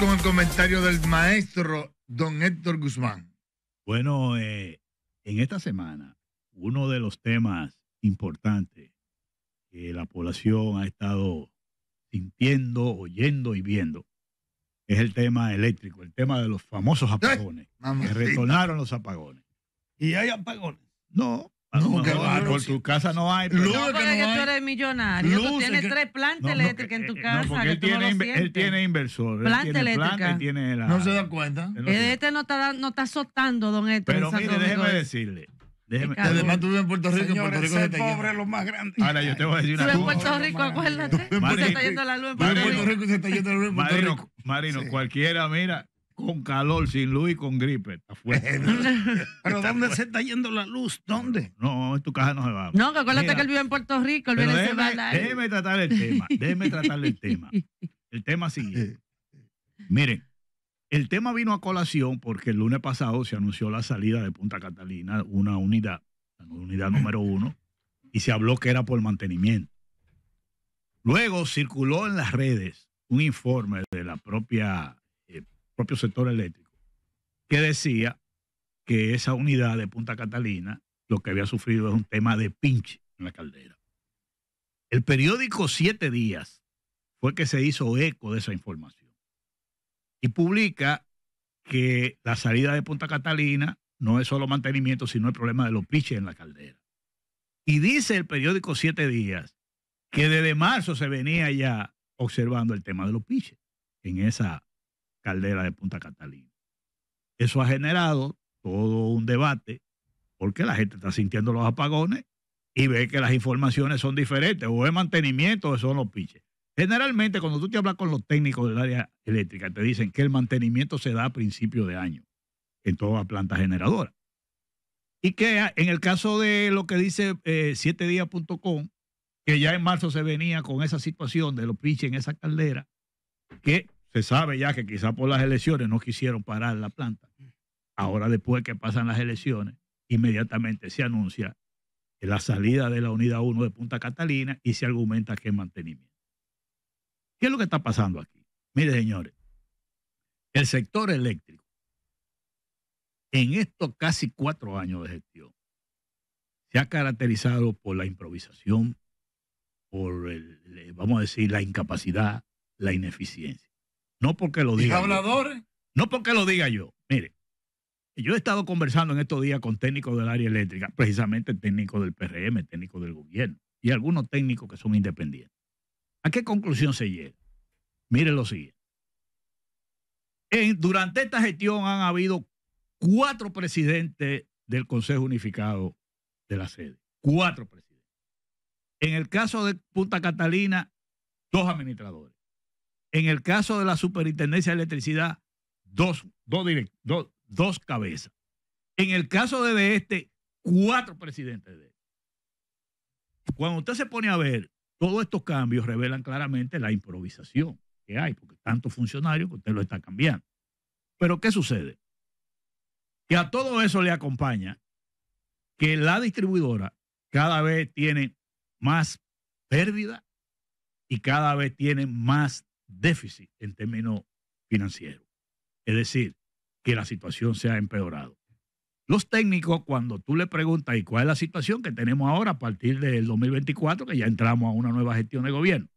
con el comentario del maestro don Héctor Guzmán. Bueno, eh, en esta semana, uno de los temas importantes que la población ha estado sintiendo, oyendo y viendo es el tema eléctrico, el tema de los famosos apagones. Que retornaron los apagones. ¿Y hay apagones? No, a no, que va, por tu casa no hay. Pero... No, porque no tú eres millonario. Luz, tú tienes que... tres plantas eléctricas en tu eh, casa. porque que él, tú tiene, él tiene inversor. Planta tiene eléctrica. tiene la... No se da cuenta. Este no está, no está soltando, don Héctor. Pero mire, déjeme decirle. Déjeme. Además, tú vives en Puerto Rico. Señores, en Puerto Rico se te pobre es lo más grande. Ahora, yo te voy a decir una cosa. en Puerto Rico, acuérdate. se está yendo la luz en Puerto Rico. se está yendo la luz en Puerto Rico. Marino cualquiera, mira, con calor, sin luz y con gripe. Está fuerte. Pero ¿dónde se está yendo la luz? ¿Dónde? No, en tu casa no se va. No, que acuérdate que él vive en Puerto Rico, él viene déjeme, semana. Déjeme tratar el tema, déjeme tratar el tema. El tema sigue. Miren, el tema vino a colación porque el lunes pasado se anunció la salida de Punta Catalina, una unidad, la unidad número uno, y se habló que era por mantenimiento. Luego circuló en las redes un informe de la propia propio sector eléctrico, que decía que esa unidad de Punta Catalina lo que había sufrido es un tema de pinche en la caldera. El periódico Siete Días fue que se hizo eco de esa información y publica que la salida de Punta Catalina no es solo mantenimiento, sino el problema de los pinches en la caldera. Y dice el periódico Siete Días que desde marzo se venía ya observando el tema de los piches en esa Caldera de Punta Catalina. Eso ha generado todo un debate porque la gente está sintiendo los apagones y ve que las informaciones son diferentes, o es mantenimiento o son los piches. Generalmente, cuando tú te hablas con los técnicos del área eléctrica, te dicen que el mantenimiento se da a principio de año en toda planta generadora. Y que en el caso de lo que dice 7días.com, eh, que ya en marzo se venía con esa situación de los piches en esa caldera, que se sabe ya que quizás por las elecciones no quisieron parar la planta. Ahora después que pasan las elecciones, inmediatamente se anuncia la salida de la Unidad 1 de Punta Catalina y se argumenta que es mantenimiento. ¿Qué es lo que está pasando aquí? Mire, señores, el sector eléctrico, en estos casi cuatro años de gestión, se ha caracterizado por la improvisación, por, eh, vamos a decir, la incapacidad, la ineficiencia. No porque lo diga. habladores? No porque lo diga yo. Mire, yo he estado conversando en estos días con técnicos del área eléctrica, precisamente técnicos del PRM, técnicos del gobierno y algunos técnicos que son independientes. ¿A qué conclusión se llega? Mire lo siguiente. En, durante esta gestión han habido cuatro presidentes del Consejo Unificado de la sede. Cuatro presidentes. En el caso de Punta Catalina, dos administradores. En el caso de la Superintendencia de Electricidad, dos, cabezas. En el caso de este, cuatro presidentes de Cuando usted se pone a ver, todos estos cambios revelan claramente la improvisación que hay, porque tantos funcionarios que usted lo está cambiando. Pero ¿qué sucede? Que a todo eso le acompaña que la distribuidora cada vez tiene más pérdida y cada vez tiene más déficit en términos financieros. Es decir, que la situación se ha empeorado. Los técnicos, cuando tú le preguntas, ¿y cuál es la situación que tenemos ahora a partir del 2024, que ya entramos a una nueva gestión de gobierno?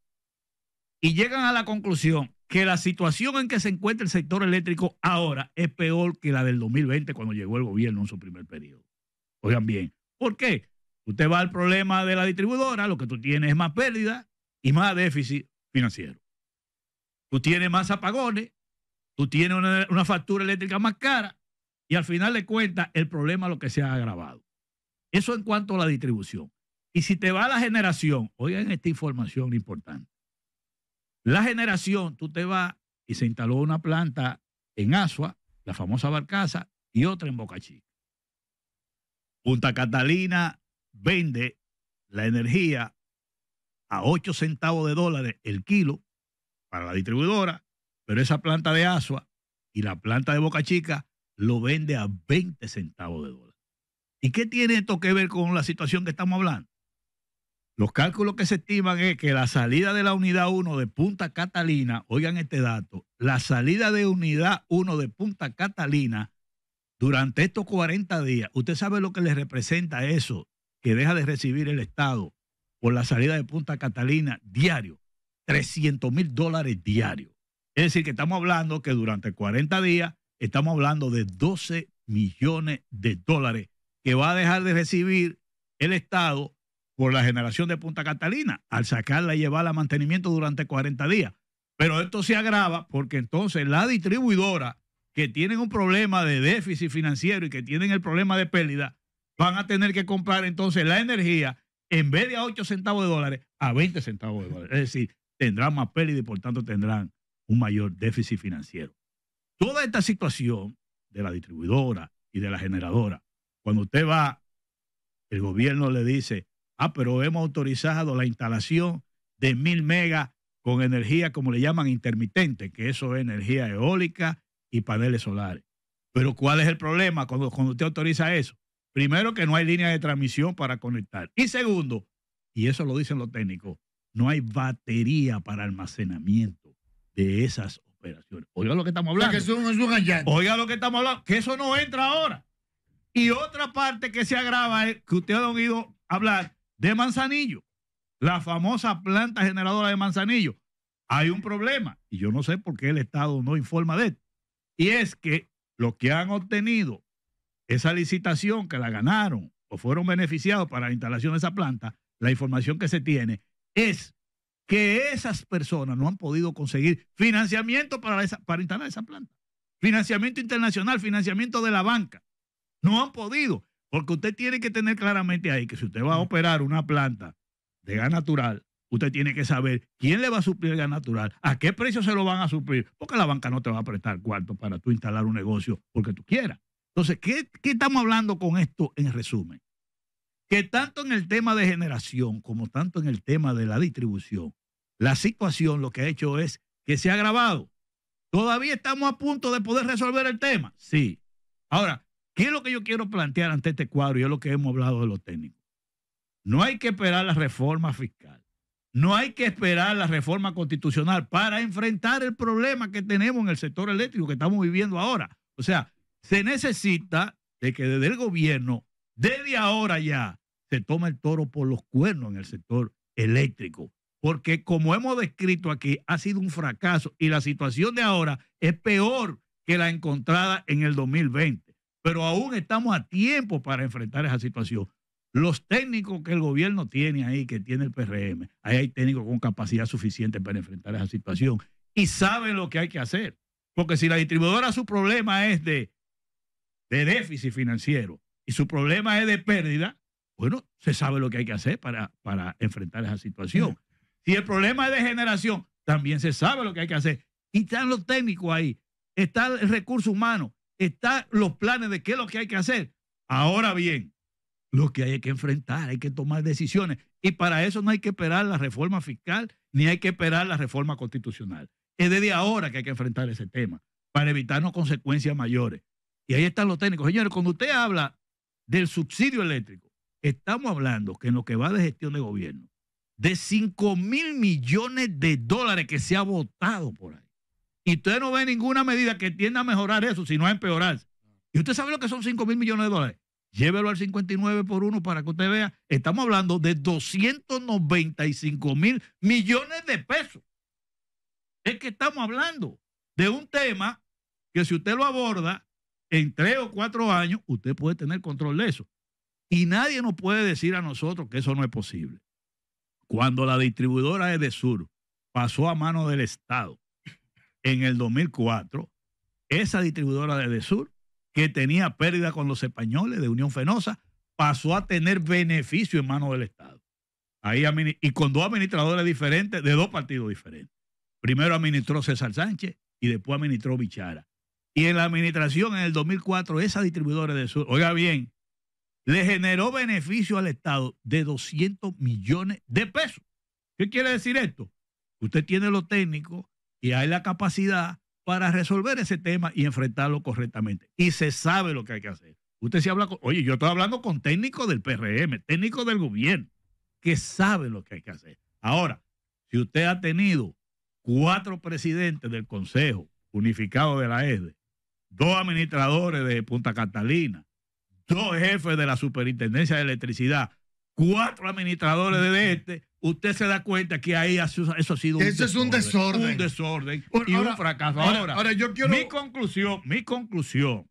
Y llegan a la conclusión que la situación en que se encuentra el sector eléctrico ahora es peor que la del 2020 cuando llegó el gobierno en su primer periodo. Oigan bien, ¿por qué? Usted va al problema de la distribuidora, lo que tú tienes es más pérdida y más déficit financiero tú tienes más apagones, tú tienes una, factura eléctrica más cara y al final de cuentas el problema es lo que se ha agravado. Eso en cuanto a la distribución. Y si te va a la generación, oigan esta información importante. La generación, tú te vas y se instaló una planta en Asua, la famosa Barcaza, y otra en Boca Chica. Punta Catalina vende la energía a 8 centavos de dólares el kilo para la distribuidora, pero esa planta de Asua y la planta de Boca Chica lo vende a 20 centavos de dólar. ¿Y qué tiene esto que ver con la situación que estamos hablando? Los cálculos que se estiman es que la salida de la unidad 1 de Punta Catalina, oigan este dato, la salida de unidad 1 de Punta Catalina durante estos 40 días, usted sabe lo que le representa eso, que deja de recibir el Estado por la salida de Punta Catalina diario, 300 mil dólares diarios. Es decir, que estamos hablando que durante 40 días estamos hablando de 12 millones de dólares que va a dejar de recibir el Estado por la generación de Punta Catalina al sacarla y llevarla a mantenimiento durante 40 días. Pero esto se agrava porque entonces la distribuidora que tienen un problema de déficit financiero y que tienen el problema de pérdida, van a tener que comprar entonces la energía en vez de a 8 centavos de dólares, a 20 centavos de dólares. Es decir, tendrán más pérdida y por tanto tendrán un mayor déficit financiero. Toda esta situación de la distribuidora y de la generadora, cuando usted va, el gobierno le dice, ah, pero hemos autorizado la instalación de mil megas con energía, como le llaman, intermitente, que eso es energía eólica y paneles solares. Pero ¿cuál es el problema cuando, cuando usted autoriza eso? Primero, que no hay línea de transmisión para conectar. Y segundo, y eso lo dicen los técnicos, no hay batería para almacenamiento de esas operaciones. Oiga lo que estamos hablando. Oiga lo que estamos hablando, que eso no entra ahora. Y otra parte que se agrava es que usted ha oído hablar de Manzanillo, la famosa planta generadora de Manzanillo. Hay un problema, y yo no sé por qué el Estado no informa de esto, y es que los que han obtenido esa licitación que la ganaron o fueron beneficiados para la instalación de esa planta, la información que se tiene es que esas personas no han podido conseguir financiamiento para, esa, para instalar esa planta. Financiamiento internacional, financiamiento de la banca. No han podido, porque usted tiene que tener claramente ahí que si usted va a operar una planta de gas natural, usted tiene que saber quién le va a suplir el gas natural, a qué precio se lo van a suplir, porque la banca no te va a prestar cuarto para tú instalar un negocio porque tú quieras. Entonces, ¿qué, qué estamos hablando con esto en resumen? que tanto en el tema de generación como tanto en el tema de la distribución, la situación lo que ha hecho es que se ha agravado. Todavía estamos a punto de poder resolver el tema. Sí. Ahora, ¿qué es lo que yo quiero plantear ante este cuadro? Y es lo que hemos hablado de los técnicos. No hay que esperar la reforma fiscal. No hay que esperar la reforma constitucional para enfrentar el problema que tenemos en el sector eléctrico que estamos viviendo ahora. O sea, se necesita de que desde el gobierno, desde ahora ya, se toma el toro por los cuernos en el sector eléctrico. Porque como hemos descrito aquí, ha sido un fracaso y la situación de ahora es peor que la encontrada en el 2020. Pero aún estamos a tiempo para enfrentar esa situación. Los técnicos que el gobierno tiene ahí, que tiene el PRM, ahí hay técnicos con capacidad suficiente para enfrentar esa situación y saben lo que hay que hacer. Porque si la distribuidora su problema es de, de déficit financiero y su problema es de pérdida, bueno, se sabe lo que hay que hacer para, para enfrentar esa situación. Si el problema es de generación, también se sabe lo que hay que hacer. Y están los técnicos ahí, está el recurso humano, están los planes de qué es lo que hay que hacer. Ahora bien, lo que hay que enfrentar, hay que tomar decisiones. Y para eso no hay que esperar la reforma fiscal ni hay que esperar la reforma constitucional. Es desde ahora que hay que enfrentar ese tema para evitarnos consecuencias mayores. Y ahí están los técnicos. Señores, cuando usted habla del subsidio eléctrico, Estamos hablando que en lo que va de gestión de gobierno, de 5 mil millones de dólares que se ha votado por ahí. Y usted no ve ninguna medida que tienda a mejorar eso, sino a empeorarse. Y usted sabe lo que son 5 mil millones de dólares. Llévelo al 59 por 1 para que usted vea. Estamos hablando de 295 mil millones de pesos. Es que estamos hablando de un tema que si usted lo aborda en tres o cuatro años, usted puede tener control de eso. Y nadie nos puede decir a nosotros que eso no es posible. Cuando la distribuidora Edesur pasó a manos del Estado en el 2004, esa distribuidora de Edesur, que tenía pérdida con los españoles de Unión Fenosa, pasó a tener beneficio en manos del Estado. Ahí y con dos administradores diferentes de dos partidos diferentes. Primero administró César Sánchez y después administró Bichara. Y en la administración en el 2004, esa distribuidora de Sur, oiga bien, le generó beneficio al Estado de 200 millones de pesos. ¿Qué quiere decir esto? Usted tiene los técnicos y hay la capacidad para resolver ese tema y enfrentarlo correctamente. Y se sabe lo que hay que hacer. Usted se habla con, oye, yo estoy hablando con técnicos del PRM, técnicos del gobierno, que saben lo que hay que hacer. Ahora, si usted ha tenido cuatro presidentes del Consejo Unificado de la ESDE, e, dos administradores de Punta Catalina, dos jefes de la Superintendencia de Electricidad, cuatro administradores de este, usted se da cuenta que ahí eso ha sido un Eso es un desorden. Un desorden y un fracaso. Ahora, yo quiero... Mi conclusión, mi conclusión.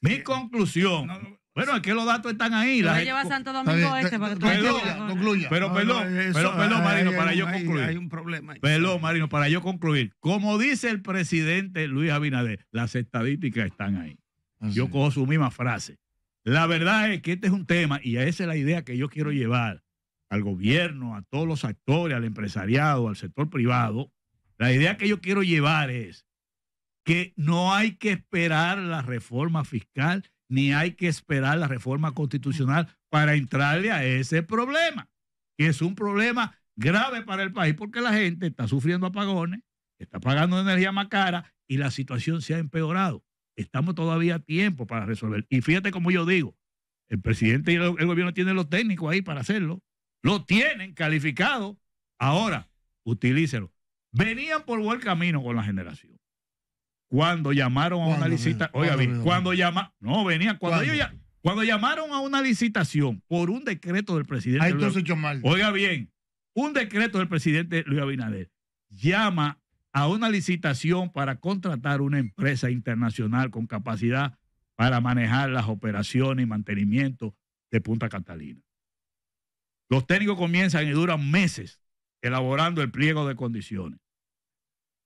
Mi conclusión. Bueno, es que los datos están ahí. Pero perdón, pero, perdón, Marino, para yo concluir. Hay, un problema. Ahí. Perdón, Marino, para yo concluir. Como dice el presidente Luis Abinader, las estadísticas están ahí. Ah, yo cojo su misma frase. La verdad es que este es un tema y esa es la idea que yo quiero llevar al gobierno, a todos los actores, al empresariado, al sector privado. La idea que yo quiero llevar es que no hay que esperar la reforma fiscal ni hay que esperar la reforma constitucional para entrarle a ese problema, que es un problema grave para el país porque la gente está sufriendo apagones, está pagando energía más cara y la situación se ha empeorado. Estamos todavía a tiempo para resolver. Y fíjate como yo digo, el presidente y el, gobierno tienen los técnicos ahí para hacerlo. Lo tienen calificado. Ahora, utilícelo. Venían por buen camino con la generación. Cuando llamaron a una licitación, oiga bien, cuando llamaron, no, venían, cuando cuando llamaron a una licitación por un decreto del presidente. Luis, hecho Oiga bien, un decreto del presidente Luis Abinader llama a una licitación para contratar una empresa internacional con capacidad para manejar las operaciones y mantenimiento de Punta Catalina. Los técnicos comienzan y duran meses elaborando el pliego de condiciones.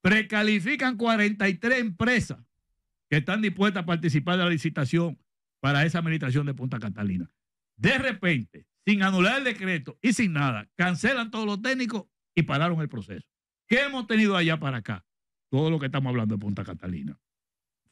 Precalifican 43 empresas que están dispuestas a participar de la licitación para esa administración de Punta Catalina. De repente, sin anular el decreto y sin nada, cancelan todos los técnicos y pararon el proceso. ¿Qué hemos tenido allá para acá? Todo lo que estamos hablando de Punta Catalina.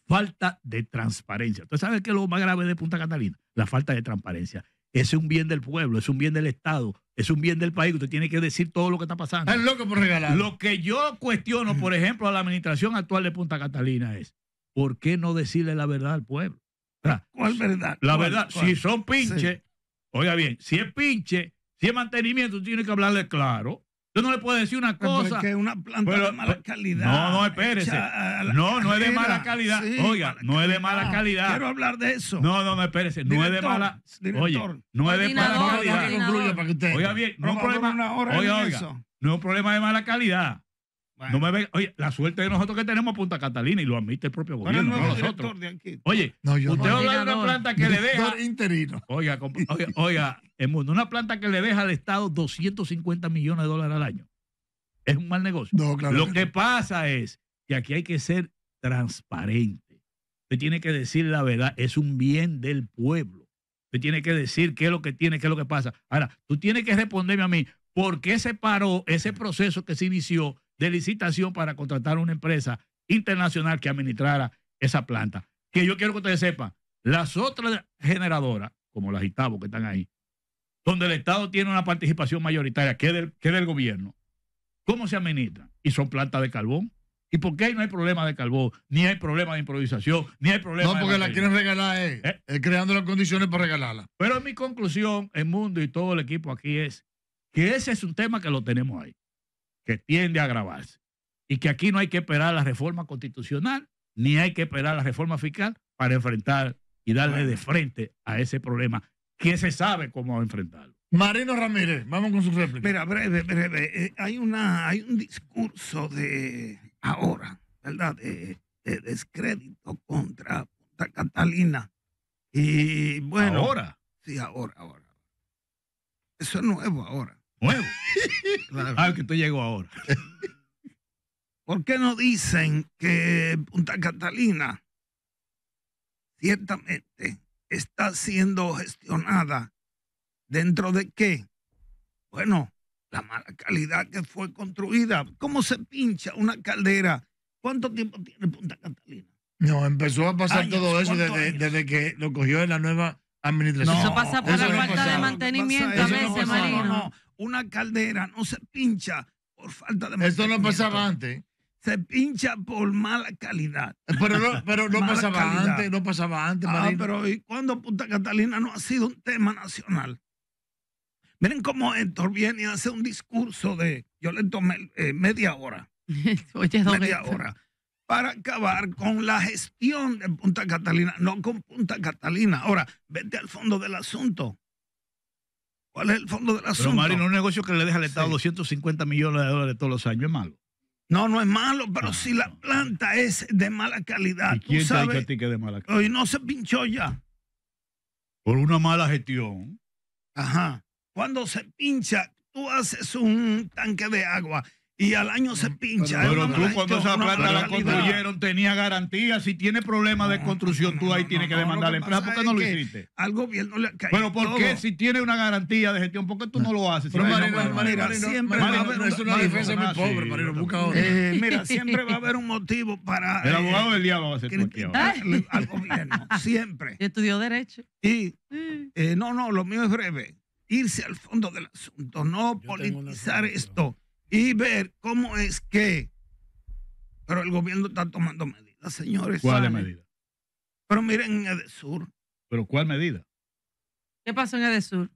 Falta de transparencia. ¿Usted sabe qué es lo más grave de Punta Catalina? La falta de transparencia. Es un bien del pueblo, es un bien del Estado, es un bien del país. Usted tiene que decir todo lo que está pasando. Es loco por regalar. Lo que yo cuestiono, por ejemplo, a la administración actual de Punta Catalina es, ¿por qué no decirle la verdad al pueblo? ¿Cuál verdad? La verdad, si son pinches, oiga bien, si es pinche, si es mantenimiento, tiene que hablarle claro. Yo no le puedo decir una cosa. Porque una planta de mala calidad. No, no, espérese. No, no es de mala calidad. Oiga, no es de mala calidad. Quiero hablar de eso. No, no, espérese. No es de mala. Director. Oye, no es de mala calidad. Oiga bien, no problema. Oiga, oiga, no es un problema de mala calidad. No me oye, la suerte de nosotros que tenemos Punta Catalina y lo admite el propio gobierno, no, nosotros. Oye, usted no, habla de una planta que le deja. Oiga, oiga, el mundo, una planta que le deja al Estado 250 millones de dólares al año. Es un mal negocio. Claro lo que pasa es que aquí hay que ser transparente. Usted tiene que decir la verdad, es un bien del pueblo. Usted tiene que decir qué es lo que tiene, qué es lo que pasa. Ahora, tú tienes que responderme a mí, ¿por qué se paró ese proceso que se inició? de licitación para contratar una empresa internacional que administrara esa planta. Que yo quiero que ustedes sepan, las otras generadoras, como las ITABO que están ahí, donde el Estado tiene una participación mayoritaria, que del, que del gobierno, ¿cómo se administran? Y son plantas de carbón. ¿Y por qué no hay problema de carbón? Ni hay problema de improvisación, ni hay problema No, porque la quieren regalar, eh, eh. eh, creando las condiciones para regalarla. Pero mi conclusión, el mundo y todo el equipo aquí es que ese es un tema que lo tenemos ahí que tiende a agravarse. Y que aquí no hay que esperar la reforma constitucional, ni hay que esperar la reforma fiscal para enfrentar y darle de frente a ese problema que se sabe cómo enfrentarlo. Marino Ramírez, vamos con su réplica. Mira, breve, breve. Eh, hay, un discurso de ahora, ¿verdad? De, descrédito contra Catalina. Y bueno. ¿Ahora? Sí, ahora, ahora. Eso es nuevo ahora. Nuevo. claro. Ah, que tú llegó ahora. ¿Por qué no dicen que Punta Catalina ciertamente está siendo gestionada dentro de qué? Bueno, la mala calidad que fue construida. ¿Cómo se pincha una caldera? ¿Cuánto tiempo tiene Punta Catalina? No, empezó a pasar todo eso desde, que lo cogió en la nueva administración. No, eso pasa por la falta de mantenimiento a veces, Marino una caldera no se pincha por falta de Esto no pasaba antes. Se pincha por mala calidad. Pero no, pero no pasaba antes, no pasaba antes. Ah, pero ¿y cuándo Punta Catalina no ha sido un tema nacional? Miren cómo Héctor viene y hace un discurso de, yo le tomé eh, media hora. Oye, media hora. Para acabar con la gestión de Punta Catalina, no con Punta Catalina. Ahora, vete al fondo del asunto. ¿Cuál es el fondo del asunto? Pero Marino, un negocio que le deja al Estado 250 millones de dólares todos los años es malo. No, no es malo, pero si la planta es de mala calidad. quién tú sabes, que de mala calidad? Hoy no se pinchó ya. Por una mala gestión. Ajá. Cuando se pincha, tú haces un tanque de agua y al año se mm. pincha. Pero, tú cuando esa planta la construyeron tenía garantía. Si tiene problemas de construcción, tú ahí tienes que demandar a la empresa. ¿Por qué no lo hiciste? Al gobierno le cae Pero ¿por qué si tiene una garantía de gestión? ¿Por qué tú no lo haces? Pero siempre va a haber... Es una defensa muy ah, pobre, Marino, eh, Mira, siempre va a haber un motivo para... El eh, abogado del diablo va a ser tú aquí Al gobierno, siempre. Estudió Derecho. Y, mm. eh, no, no, lo mío es breve. Irse al fondo del asunto, no politizar esto y ver cómo es que. Pero el gobierno está tomando medidas, señores. ¿Cuáles medidas? Pero miren en Edesur. ¿Pero cuál medida? ¿Qué pasó en sur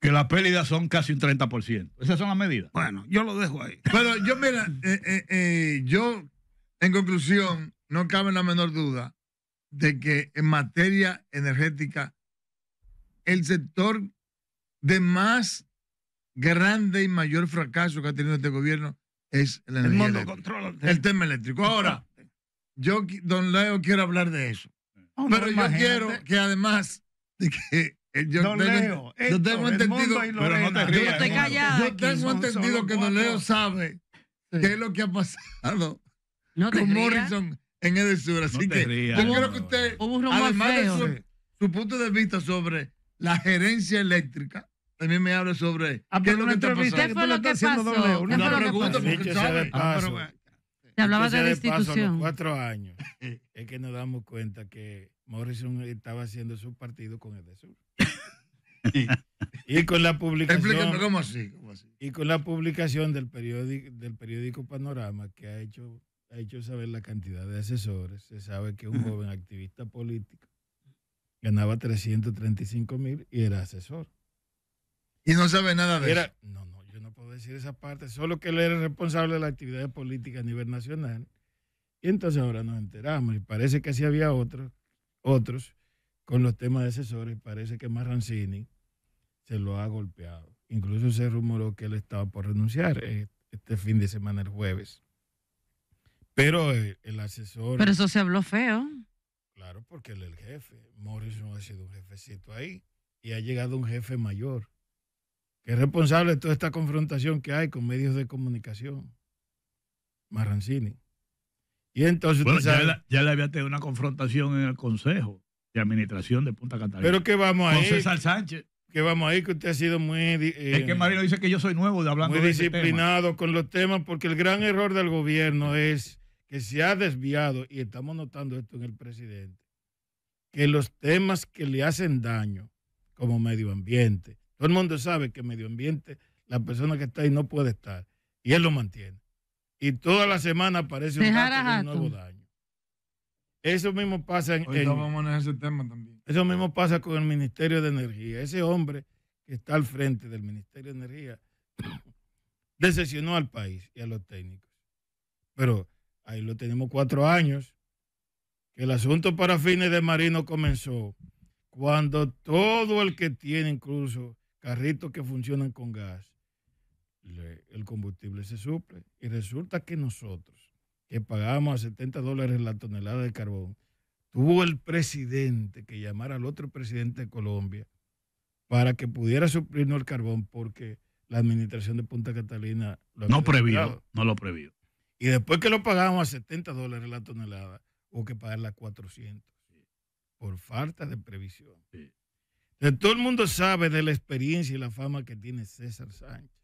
Que las pérdidas son casi un 30%. Esas son las medidas. Bueno, yo lo dejo ahí. Pero yo, mira, eh, eh, eh, yo, en conclusión, no cabe la menor duda de que en materia energética, el sector de más grande y mayor fracaso que ha tenido este gobierno es energía el tema eléctrico. Ahora, yo, don Leo, quiero hablar de eso. Ah, pero yo quiero que además de que eh, don Leo, yo tengo entendido, no te yo, yo tengo entendido que Don Leo sabe qué es lo que ha pasado con Morrison en Edesur. Así que yo creo que usted, además de su punto de vista sobre la gerencia eléctrica, a mí me habla sobre ah, qué lo que está fue lo que pasó? pregunta porque se ah, hablaba de destitución. cuatro años es que nos damos cuenta que Morrison estaba haciendo su partido con el de Sur. y, con la publicación. cómo así, Y con la publicación del periódico, Panorama que ha hecho, ha hecho saber la cantidad de asesores. Se sabe que un joven activista político ganaba 335 mil y era asesor. Y no sabe nada de eso. No, no, yo no puedo decir esa parte, solo que él era responsable de la actividad política a nivel nacional. Y entonces ahora nos enteramos y parece que sí había otros, otros con los temas de asesores, parece que Marrancini se lo ha golpeado. Incluso se rumoró que él estaba por renunciar eh, este fin de semana, el jueves. Pero el, asesor... Pero eso se habló feo. Claro, porque él es el jefe. Morrison ha sido un jefecito ahí y ha llegado un jefe mayor que es responsable de toda esta confrontación que hay con medios de comunicación, Marrancini. Y entonces ya, le había tenido una confrontación en el Consejo de Administración de Punta Catalina. Pero que vamos a Con Sánchez. Que vamos a que usted ha sido muy... es eh, que Marino dice que yo soy nuevo de hablando muy este disciplinado con los temas, porque el gran error del gobierno es que se ha desviado, y estamos notando esto en el presidente, que los temas que le hacen daño, como medio ambiente, todo el mundo sabe que medio ambiente la persona que está ahí no puede estar y él lo mantiene. Y toda la semana aparece un, de nuevo daño. Eso mismo pasa tema también. Eso mismo pasa con el Ministerio de Energía. Ese hombre que está al frente del Ministerio de Energía decepcionó al país y a los técnicos. Pero ahí lo tenemos cuatro años. Que el asunto para fines de marino comenzó cuando todo el que tiene incluso carritos que funcionan con gas, el combustible se suple. Y resulta que nosotros, que pagamos a 70 dólares la tonelada de carbón, tuvo el presidente que llamar al otro presidente de Colombia para que pudiera suplirnos el carbón porque la administración de Punta Catalina lo no previó, no lo previó. Y después que lo pagamos a 70 dólares la tonelada, hubo que pagarla a 400 por falta de previsión. Sí. Eh, todo el mundo sabe de la experiencia y la fama que tiene César Sánchez.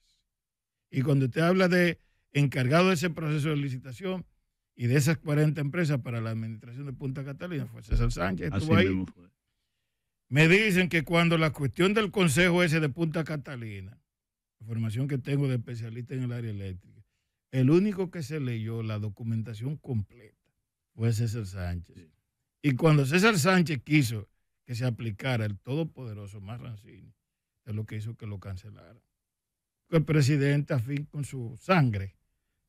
Y cuando usted habla de encargado de ese proceso de licitación y de esas 40 empresas para la administración de Punta Catalina, fue César Sánchez, estuvo ahí. Me dicen que cuando la cuestión del consejo ese de Punta Catalina, formación que tengo de especialista en el área eléctrica, el único que se leyó la documentación completa fue César Sánchez. Y cuando César Sánchez quiso que se aplicara el todopoderoso Marrancini es lo que hizo que lo cancelara. El presidente, afín con su sangre,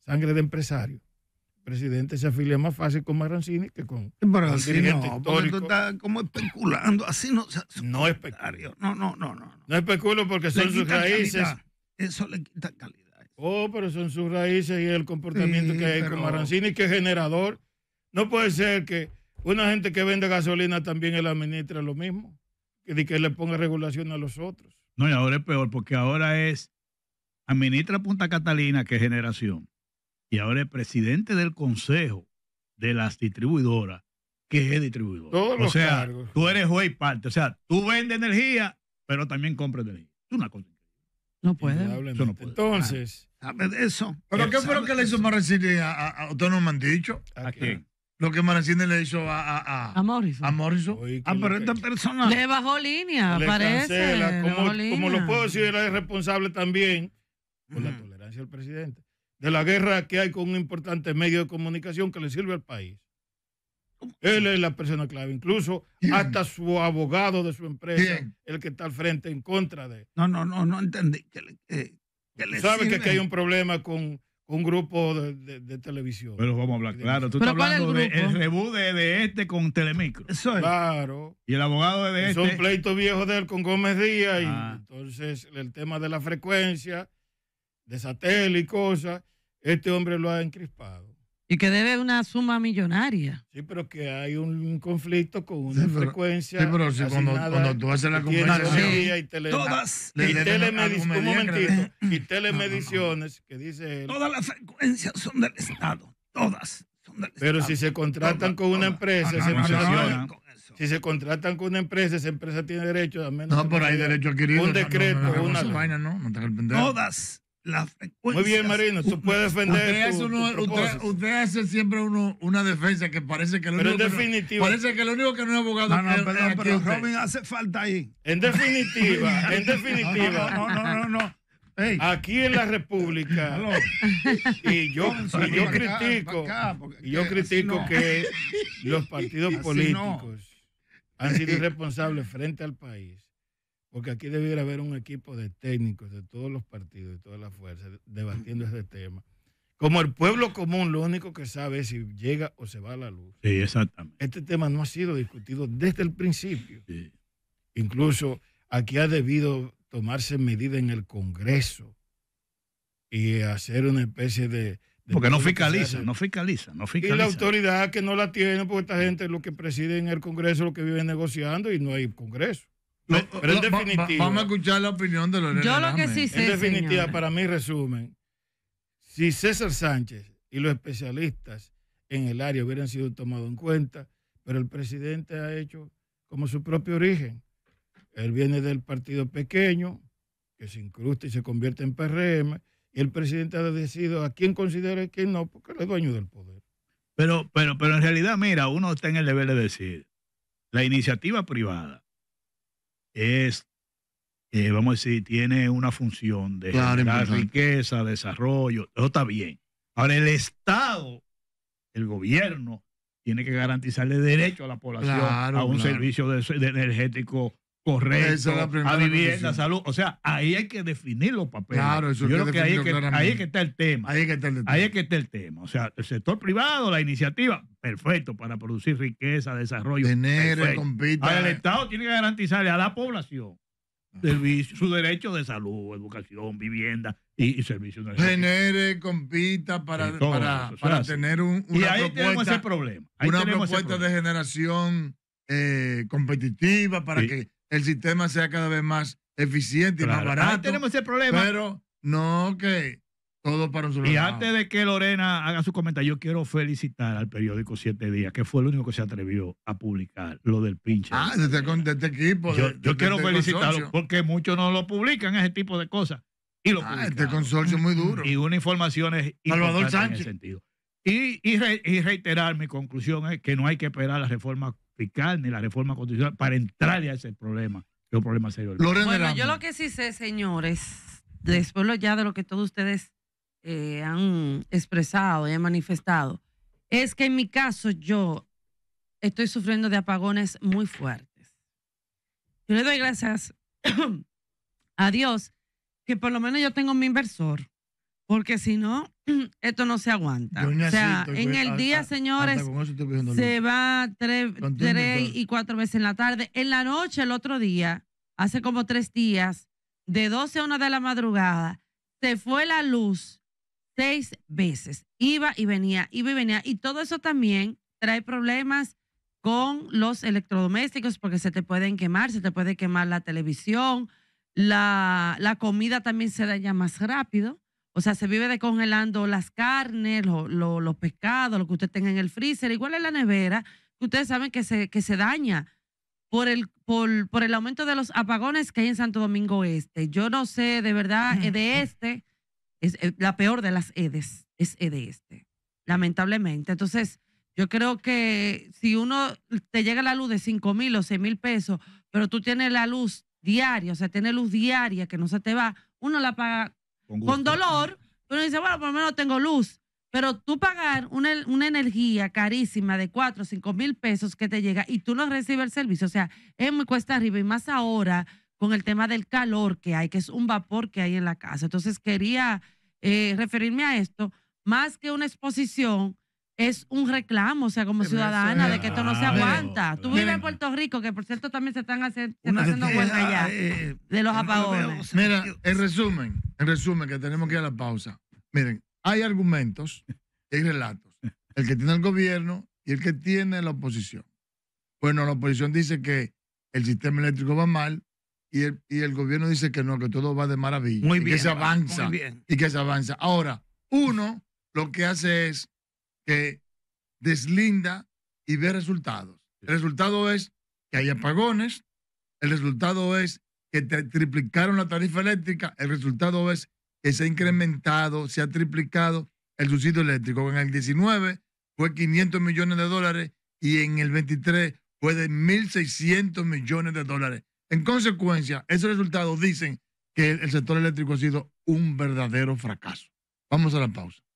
sangre de empresario, el presidente se afilia más fácil con Marrancini que con, Pero así dirigente no, como especulando, así no o No especulo. No, no, no, no. No especulo porque son sus raíces. Eso le quita calidad. Oh, pero son sus raíces y el comportamiento que hay con Marrancini, que es generador. No puede ser que una gente que vende gasolina también él administra lo mismo, que, que le ponga regulación a los otros. No, y ahora es peor, porque ahora es administra Punta Catalina, que es generación, y ahora es presidente del consejo de las distribuidoras, que es distribuidor. Todos o sea, tú eres juez y parte. O sea, tú vendes energía, pero también compras energía. no puede. No Entonces. Ah, eso. ¿Pero qué fue lo que le hizo más a, a, no me han dicho? ¿A quién? lo que Maracine le hizo a, a, a, a Morrison. A ah, esta persona. Le bajó línea, parece. Como, lo puedo decir, él es responsable también, por la mm. tolerancia del presidente, de la guerra que hay con un importante medio de comunicación que le sirve al país. Él es la persona clave, incluso hasta su abogado de su empresa, el que está al frente en contra de. No, no, no, no entendí. Que, eh, que ¿Sabe que hay un problema con un grupo de, televisión. Pero vamos a hablar, claro, tú estás hablando del de rebú de, de, este con Telemicro. Eso es. Claro. Y el abogado de este. Son pleitos viejos de él con Gómez Díaz y ah. entonces el tema de la frecuencia, de satélite y cosas, este hombre lo ha encrispado. Y que debe una suma millonaria. Sí, pero que hay un, conflicto con una frecuencia. Sí, pero cuando, tú haces la Y, todas. Y, y telemediciones, que dice. todas las frecuencias son del Estado. Todas son del Pero si se contratan con una empresa, ah, si se contratan con una empresa, esa empresa tiene derecho, a menos. No, pero hay derecho adquirido. Un decreto, una. no, Todas muy bien, Marino, usted puedes defender. Usted, hace, siempre una defensa que parece que lo único. Que no, parece que lo único que no es abogado. es pero, Robin hace falta ahí. En definitiva, en definitiva. no, no, no, no. no. Aquí en la República y yo, critico, y yo critico que los partidos políticos han sido irresponsables frente al país porque aquí debiera haber un equipo de técnicos de todos los partidos, de todas las fuerzas, debatiendo este tema. Como el pueblo común lo único que sabe es si llega o se va a la luz. Sí, exactamente. Este tema no ha sido discutido desde el principio. Incluso aquí ha debido tomarse medidas en el Congreso y hacer una especie de... porque no fiscaliza, no fiscaliza, no fiscaliza. Y la autoridad que no la tiene, porque esta gente es lo que preside en el Congreso, lo que vive negociando y no hay Congreso. Pero, en definitiva. vamos a escuchar la opinión de lo que sí definitiva, para mí, resumen: si César Sánchez y los especialistas en el área hubieran sido tomados en cuenta, pero el presidente ha hecho como su propio origen. Él viene del partido pequeño, que se incrusta y se convierte en PRM, y el presidente ha decidido a quién considera y quién no, porque él es dueño del poder. Pero, pero, pero en realidad, mira, uno está en el deber de decir, la iniciativa privada es, eh, vamos a decir, tiene una función de la generar riqueza, desarrollo, eso está bien. Ahora el Estado, el gobierno, tiene que garantizarle derecho a la población a un servicio de energético Correcto. a vivienda, salud. O sea, ahí hay que definir los papeles. Claro, eso Yo creo que ahí, que ahí que está el tema. Ahí es que está el tema. Ahí es que está el tema. O sea, el sector privado, la iniciativa, perfecto para producir riqueza, desarrollo. Genere, compita. el Estado tiene que garantizarle a la población su derecho de salud, educación, vivienda y, servicios Genere, compita para, para, tener un, y ahí tenemos ese problema. una propuesta de generación eh, competitiva para que el sistema sea cada vez más eficiente y más barato. Ah, tenemos ese problema. Pero no que todo para un solo Y antes de que Lorena haga su comentario, yo quiero felicitar al periódico Siete Días, que fue el único que se atrevió a publicar lo del pinche. Ah, de este, este equipo. Yo, quiero este felicitarlo porque muchos no lo publican, ese tipo de cosas. Y lo ah, este consorcio es muy mm, duro. Y una información es Salvador Sánchez. sentido. Y, y reiterar mi conclusión es que no hay que esperar la reforma ni la reforma constitucional para entrar a ese problema, problema serio. Bueno, yo lo que sí sé, señores, después ya de lo que todos ustedes eh, han expresado y han manifestado, es que en mi caso yo estoy sufriendo de apagones muy fuertes. Yo le doy gracias a Dios que por lo menos yo tengo mi inversor, porque si no, esto no se aguanta. o sea, en el día, señores, se va tres, y cuatro veces en la tarde. En la noche, el otro día, hace como tres días, de 12 a una de la madrugada, se fue la luz seis veces. Iba y venía, iba y venía. Y todo eso también trae problemas con los electrodomésticos porque se te pueden quemar, se te puede quemar la televisión, la, comida también se da ya más rápido. O sea, se vive descongelando las carnes, los pescados, lo que usted tenga en el freezer, igual en la nevera, que ustedes saben que se, que se daña por el, por, por el aumento de los apagones que hay en Santo Domingo Este. Yo no sé, de verdad, e de este, es la peor de las EDES, es EDE este, lamentablemente. Entonces, yo creo que si uno te llega la luz de 5 mil o 6 mil pesos, pero tú tienes la luz diaria, o sea, tiene luz diaria que no se te va, uno la paga con, dolor, uno dice, bueno, por lo menos tengo luz. Pero tú pagar una, energía carísima de 4 o 5 mil pesos que te llega y tú no recibes el servicio, o sea, es muy cuesta arriba y más ahora con el tema del calor que hay, que es un vapor que hay en la casa. Entonces quería eh, referirme a esto, más que una exposición, es un reclamo, o sea, como ciudadana, de que esto no se aguanta. Tú vives en Puerto Rico, que por cierto también se están, haciendo, ah, eh, de los apagones. Mira, en resumen, en resumen, que tenemos que ir a la pausa. Miren, hay argumentos y hay relatos. El que tiene el gobierno y el que tiene la oposición. Bueno, la oposición dice que el sistema eléctrico va mal y el, gobierno dice que no, que todo va de maravilla. Muy bien, que se avanza. bien. Y que se avanza. Ahora, uno lo que hace es que deslinda y ve resultados. El resultado es que hay apagones, el resultado es que triplicaron la tarifa eléctrica, el resultado es que se ha incrementado, se ha triplicado el subsidio eléctrico. En el 19 fue 500 millones de dólares y en el 23 fue de 1.600 millones de dólares. En consecuencia, esos resultados dicen que el sector eléctrico ha sido un verdadero fracaso. Vamos a la pausa.